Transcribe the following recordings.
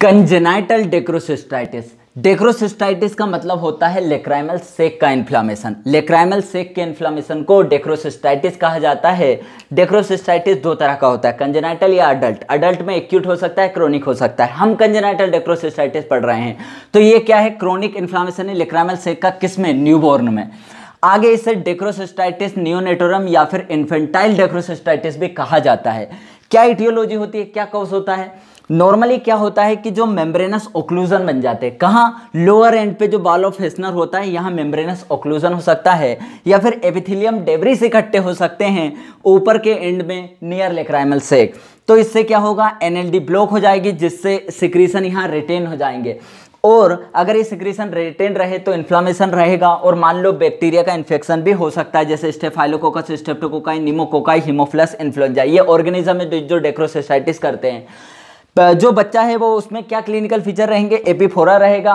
congenital डेक्रोसिस्टाइटिस डेक्रोसिस्टाइटिस का मतलब होता है लेक्राइमल सेक का इन्फ्लामेशन लेक्राइमल सेक के इन्फ्लामेशन को डेक्रोसिस्टाइटिस कहा जाता है डेक्रोसिस्टाइटिस दो तरह का होता है कंजेनाइटल या अडल्ट अडल्ट में एक्यूट हो सकता है क्रोनिक हो सकता है हम कंजेनाइटल डेक्रोसिस्टाइटिस पढ़ रहे हैं तो ये क्या है क्रोनिक इन्फ्लामेशन है लेक्राइमल सेक का किस में न्यूबॉर्न में आगे इसे डेक्रोसिस्टाइटिस न्योनेटोरम या फिर इन्फेंटाइल डेक्रोसिस्टाइटिस भी कहा जाता है क्या इटियोलॉजी होती है क्या कॉज होता है नॉर्मली क्या होता है कि जो मेम्ब्रेनस ओक्लूजन बन जाते हैं कहाँ लोअर एंड पे जो बाल ऑफ फेस्नर होता है यहाँ मेम्ब्रेनस ओक्लूजन हो सकता है या फिर एपिथिलियम से इकट्ठे हो सकते हैं ऊपर के एंड में नियर लेक्राइमल सेक तो इससे क्या होगा एनएलडी ब्लॉक हो जाएगी जिससे सिक्रीसन यहाँ रिटेन हो जाएंगे और अगर ये सिक्रीसन रिटेन रहे तो इन्फ्लामेशन रहेगा और मान लो बैक्टीरिया का इन्फेक्शन भी हो सकता है जैसे staphylococcus streptococci pneumococci haemophilus influenza ये ऑर्गेनिज्म में जो डेक्रोसेसाइटिस करते हैं जो बच्चा है वो उसमें क्या क्लिनिकल फीचर रहेंगे एपीफोरा रहेगा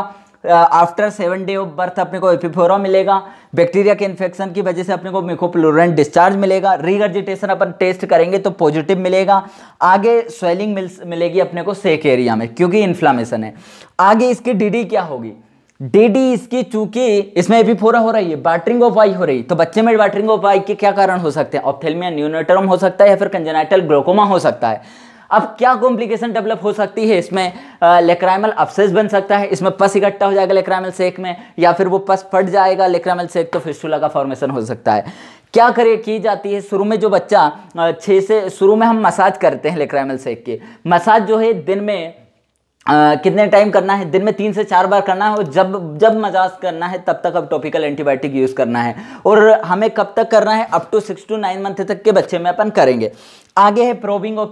after seven day of birth अपने को एपिफोरा मिलेगा बैक्टीरिया के इन्फेक्शन की वजह से अपने को मिकोप्लोरेंट डिस्चार्ज मिलेगा रीगर्जिटेशन अपन टेस्ट करेंगे तो पॉजिटिव मिलेगा आगे स्वेलिंग मिल, मिलेगी अपने को सेक एरिया में क्योंकि इन्फ्लामेशन है आगे इसकी डीडी क्या होगी डीडी इसकी चूंकि इसमें एपिफोरा हो रही है बाटरिंग ऑफ आई हो रही है तो बच्चे में बाटरिंग ऑफ आई के क्या कारण हो सकते हैं ऑप्थेलमिया न्यूनेटरम हो सकता है या फिर कंजेनाइटल ग्लोकोमा हो सकता है अब क्या कॉम्प्लिकेशन डेवलप हो सकती है इसमें लेक्राइमल अपसेस बन सकता है इसमें पस इकट्ठा हो जाएगा लेक्राइमल सेक में या फिर वो पस फट जाएगा लेक्राइमल सेक तो फिस्टूला का फॉर्मेशन हो सकता है क्या करे की जाती है शुरू में जो बच्चा छः से शुरू में हम मसाज करते हैं लेक्राइमल सेक के मसाज जो है दिन में आ, कितने टाइम करना है दिन में तीन से चार बार करना है और जब जब मजाज करना है तब तक अब टॉपिकल एंटीबायोटिक यूज़ करना है और हमें कब तक करना है up to six to nine month तक के बच्चे में अपन करेंगे आगे है प्रोबिंग ऑफ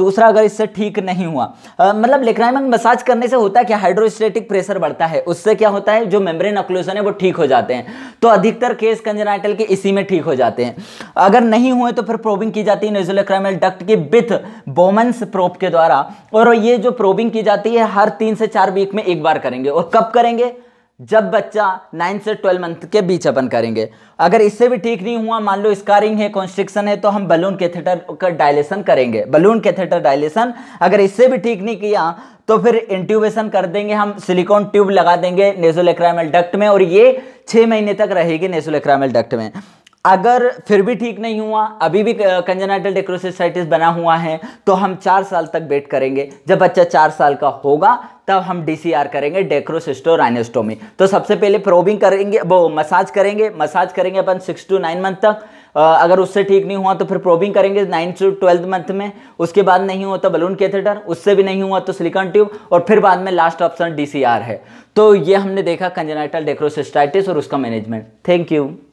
दूसरा अगर इससे ठीक नहीं हुआ आ, मतलब लेक्राइमन मसाज करने से होता है क्या हाइड्रोस्टेटिक प्रेशर बढ़ता है उससे क्या होता है जो मेम्ब्रेन ऑक्लूजन है वो ठीक हो जाते हैं तो अधिकतर केस कंजनाइटल के इसी में ठीक हो जाते हैं अगर नहीं हुए तो फिर प्रोबिंग की जाती है नेजोलेक्राइमल डक्ट की विथ बोमेंस प्रोप के द्वारा और ये जो प्रोबिंग की जाती है हर तीन से चार वीक में एक बार करेंगे और कब करेंगे जब बच्चा नाइन से ट्वेल्व मंथ के बीच अपन करेंगे अगर इससे भी ठीक नहीं हुआ मान लो स्कारिंग है कॉन्स्ट्रिक्शन है तो हम बलून कैथेटर का डायलेशन करेंगे बलून कैथेटर डायलेशन अगर इससे भी ठीक नहीं किया तो फिर इंट्यूबेशन कर देंगे हम सिलिकॉन ट्यूब लगा देंगे नेजोलेक्रामल डक्ट में और ये छः महीने तक रहेगी नेजोलेक्रामल डक्ट में अगर फिर भी ठीक नहीं हुआ अभी भी कंजनाइटल डेक्रोसिसाइटिस बना हुआ है तो हम चार साल तक वेट करेंगे जब बच्चा चार साल का होगा तब हम डीसीआर करेंगे डेक्रोसिस्टोराइनोस्टोमी तो सबसे पहले प्रोबिंग करेंगे वो मसाज करेंगे मसाज करेंगे अपन सिक्स टू नाइन मंथ तक अगर उससे ठीक नहीं हुआ तो फिर प्रोबिंग करेंगे नाइन टू ट्वेल्थ मंथ में उसके बाद नहीं हुआ तो बलून कैथेटर उससे भी नहीं हुआ तो सिलिकॉन ट्यूब और फिर बाद में लास्ट ऑप्शन डी है तो ये हमने देखा कंजनाइटल डेक्रोसिस्टाइटिस और उसका मैनेजमेंट थैंक यू